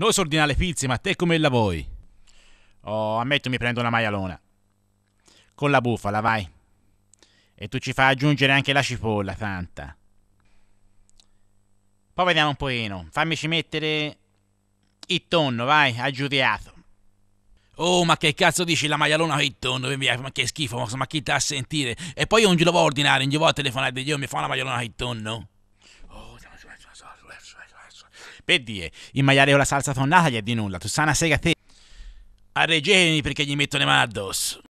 Noi sordiamo le pizze, ma te come la vuoi? Oh, ammetto mi prendo una maialona. Con la bufala, vai. E tu ci fai aggiungere anche la cipolla, tanta. Poi vediamo un pochino. ci mettere il tonno, vai, aggiudiato. Oh, ma che cazzo dici la maialona con il tonno? Ma che schifo, ma chi sta a sentire? E poi io non glielo voglio ordinare, non gli voglio telefonare di Dio, mi fa una maialona con il tonno. Per dire, il maiale con la salsa tonnata gli è di nulla, tu sana sega te. A Arreggetemi perché gli metto le mani addosso.